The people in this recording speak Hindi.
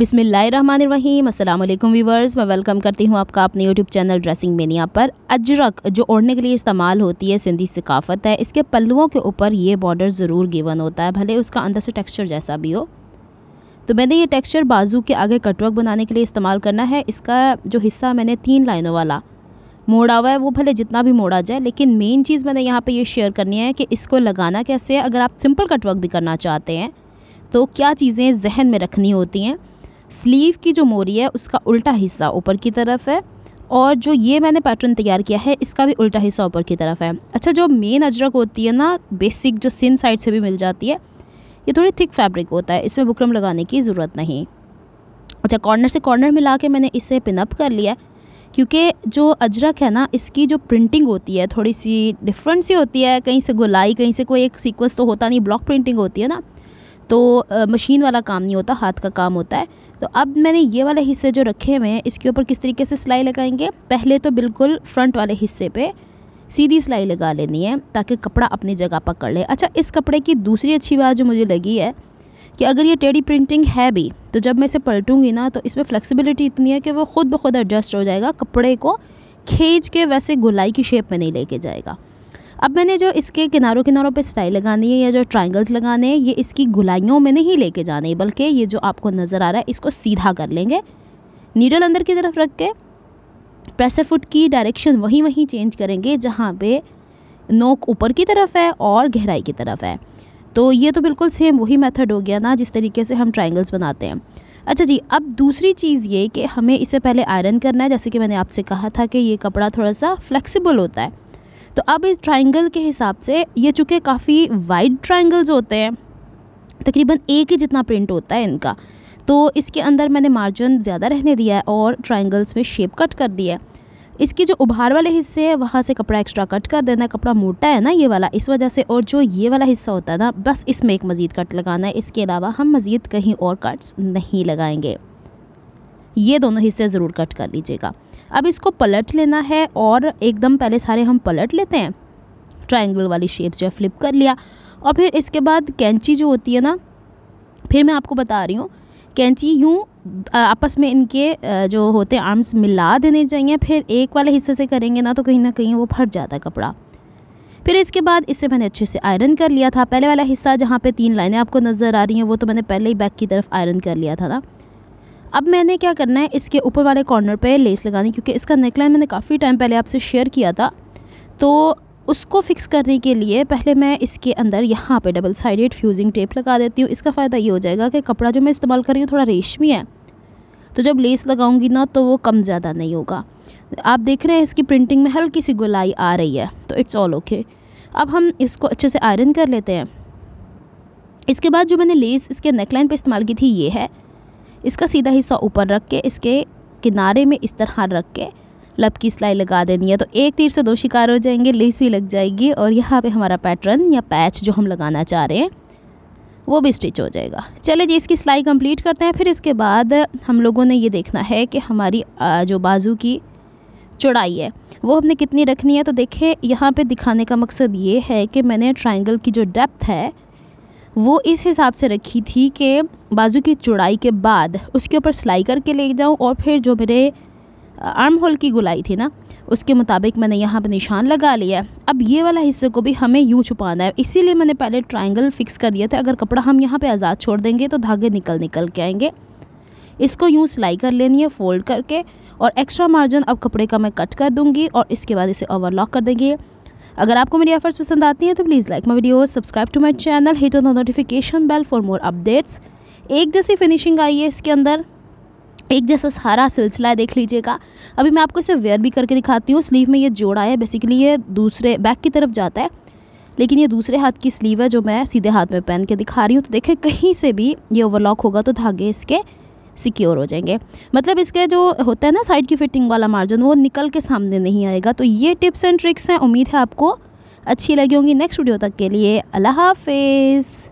बिसमीम असलम वीवर्स मैं वेलकम करती हूँ आपका अपने यूट्यूब चैनल ड्रेसिंग मेनिया पर अजरक जो ओढ़ने के लिए इस्तेमाल होती है सिंधी सकाफ़त है इसके पल्लुओं के ऊपर ये बॉर्डर ज़रूर गिवन होता है भले उसका अंदर से टेक्सचर जैसा भी हो तो मैंने ये टेक्सचर बाजू के आगे कटवर्क बनाने के लिए इस्तेमाल करना है इसका जो हिस्सा मैंने तीन लाइनों वाला मोड़ा हुआ है वो भले जितना भी मोड़ा जाए लेकिन मेन चीज़ मैंने यहाँ पर ये शेयर करनी है कि इसको लगाना कैसे है अगर आप सिंपल कटवर्क भी करना चाहते हैं तो क्या चीज़ें जहन में रखनी होती हैं स्लीव की जो मोरी है उसका उल्टा हिस्सा ऊपर की तरफ है और जो ये मैंने पैटर्न तैयार किया है इसका भी उल्टा हिस्सा ऊपर की तरफ है अच्छा जो मेन अजरक होती है ना बेसिक जो सिन साइड से भी मिल जाती है ये थोड़ी थिक फैब्रिक होता है इसमें बुकरम लगाने की ज़रूरत नहीं अच्छा कॉर्नर से कॉर्नर मिला के मैंने इसे पिनअप कर लिया क्योंकि जो अजरक है ना इसकी जो प्रिंटिंग होती है थोड़ी सी डिफरेंट सी होती है कहीं से गुलाई कहीं से कोई एक सीक्वेंस तो होता नहीं ब्लॉक प्रिंटिंग होती है ना तो मशीन वाला काम नहीं होता हाथ का काम होता है तो अब मैंने ये वाले हिस्से जो रखे हुए हैं इसके ऊपर किस तरीके से सिलाई लगाएंगे पहले तो बिल्कुल फ्रंट वाले हिस्से पे सीधी सिलाई लगा लेनी है ताकि कपड़ा अपनी जगह पकड़ ले अच्छा इस कपड़े की दूसरी अच्छी बात जो मुझे लगी है कि अगर ये टेढ़ी प्रिंटिंग है भी तो जब मैं इसे पलटूंगी ना तो इसमें फ्लेक्सिबिलिटी इतनी है कि वो खुद ब खुद एडजस्ट हो जाएगा कपड़े को खींच के वैसे गुलाई की शेप में नहीं लेके जाएगा अब मैंने जो इसके किनारों किनारों पे सिलाई लगानी है या जो ट्राइंगल्स लगाने हैं ये इसकी गुलाइयों में नहीं लेके जाने बल्कि ये जो आपको नज़र आ रहा है इसको सीधा कर लेंगे नीडल अंदर की तरफ रख के प्रेसर फुट की डायरेक्शन वहीं वहीं चेंज करेंगे जहाँ पे नोक ऊपर की तरफ है और गहराई की तरफ है तो ये तो बिल्कुल सेम वही मेथड हो गया ना जिस तरीके से हम ट्राइंगल्स बनाते हैं अच्छा जी अब दूसरी चीज़ ये कि हमें इसे पहले आयरन करना है जैसे कि मैंने आपसे कहा था कि ये कपड़ा थोड़ा सा फ्लेक्सिबल होता है तो अब इस ट्राइंगल के हिसाब से ये चूँकि काफ़ी वाइड ट्राइंगल्स होते हैं तकरीबन एक ही जितना प्रिंट होता है इनका तो इसके अंदर मैंने मार्जिन ज़्यादा रहने दिया है और ट्राइंगल्स में शेप कट कर दिया है इसके जो उभार वाले हिस्से हैं वहाँ से कपड़ा एक्स्ट्रा कट कर देना है कपड़ा मोटा है ना ये वाला इस वजह से और जो ये वाला हिस्सा होता है ना बस इसमें एक मज़ीद कट लगाना है इसके अलावा हम मज़ीद कहीं और कट्स नहीं लगाएंगे ये दोनों हिस्से ज़रूर कट कर लीजिएगा अब इसको पलट लेना है और एकदम पहले सारे हम पलट लेते हैं ट्राइंगल वाली शेप्स जो है फ्लिप कर लिया और फिर इसके बाद कैंची जो होती है ना फिर मैं आपको बता रही हूँ कैंची यूँ आपस में इनके जो होते हैं आर्म्स मिला देने चाहिए फिर एक वाले हिस्से से करेंगे ना तो कहीं ना कहीं वो फट जाता है कपड़ा फिर इसके बाद इसे मैंने अच्छे से आयरन कर लिया था पहले वाला हिस्सा जहाँ पे तीन लाइनें आपको नज़र आ रही हैं वो तो मैंने पहले ही बैक की तरफ आयरन कर लिया था ना अब मैंने क्या करना है इसके ऊपर वाले कॉर्नर पर लेस लगानी क्योंकि इसका नेकलाइन मैंने काफ़ी टाइम पहले आपसे शेयर किया था तो उसको फिक्स करने के लिए पहले मैं इसके अंदर यहाँ पे डबल साइडेड फ्यूजिंग टेप लगा देती हूँ इसका फ़ायदा ये हो जाएगा कि कपड़ा जो मैं इस्तेमाल कर रही हूँ थोड़ा रेशमी है तो जब लेस लगाऊंगी ना तो वो कम ज़्यादा नहीं होगा आप देख रहे हैं इसकी प्रिंटिंग में हल्की सी गुलाई आ रही है तो इट्स ऑल ओके अब हम इसको अच्छे से आयरन कर लेते हैं इसके बाद जो मैंने लेस इसके नेकलाइन पर इस्तेमाल की थी ये है इसका सीधा हिस्सा ऊपर रख के इसके किनारे में इस तरह रख के लब की सिलाई लगा देनी है तो एक तीर से दो शिकार हो जाएंगे लेस भी लग जाएगी और यहाँ पे हमारा पैटर्न या पैच जो हम लगाना चाह रहे हैं वो भी स्टिच हो जाएगा चले जी इसकी सिलाई कंप्लीट करते हैं फिर इसके बाद हम लोगों ने ये देखना है कि हमारी जो बाजू की चौड़ाई है वो हमने कितनी रखनी है तो देखें यहाँ पर दिखाने का मकसद ये है कि मैंने ट्राइंगल की जो डेप्थ है वो इस हिसाब से रखी थी कि बाजू की चौड़ाई के बाद उसके ऊपर सिलाई करके ले जाऊँ और फिर जो मेरे आर्म होल की गुलाई थी ना उसके मुताबिक मैंने यहाँ पर निशान लगा लिया अब ये वाला हिस्से को भी हमें यूँ छुपाना है इसीलिए मैंने पहले ट्रायंगल फिक्स कर दिया था अगर कपड़ा हम यहाँ पे आज़ाद छोड़ देंगे तो धागे निकल निकल के आएंगे इसको यूँ सिलाई कर लेनी है फोल्ड करके और एक्स्ट्रा मार्जिन अब कपड़े का मैं कट कर दूँगी और इसके बाद इसे ओवरलॉक कर देंगे अगर आपको मेरी एफर्ट्स पसंद आती हैं तो please like my video subscribe to my channel hit on notification bell for more updates एक जैसी फिनिशिंग आई है इसके अंदर एक जैसा सारा सिलसिला देख लीजिएगा अभी मैं आपको इसे वेयर भी करके दिखाती हूँ स्लीव में ये जोड़ा है बेसिकली ये दूसरे बैक की तरफ जाता है लेकिन ये दूसरे हाथ की स्लीव है जो मैं सीधे हाथ में पहन के दिखा रही हूँ तो देखें कहीं से भी ये ओवरलॉक होगा तो धागे इसके सिक्योर हो जाएंगे मतलब इसके जो होता है ना साइड की फिटिंग वाला मार्जिन वो निकल के सामने नहीं आएगा तो ये टिप्स एंड ट्रिक्स हैं उम्मीद है आपको अच्छी लगी होंगी नेक्स्ट वीडियो तक के लिए अल्लाह हाफिज़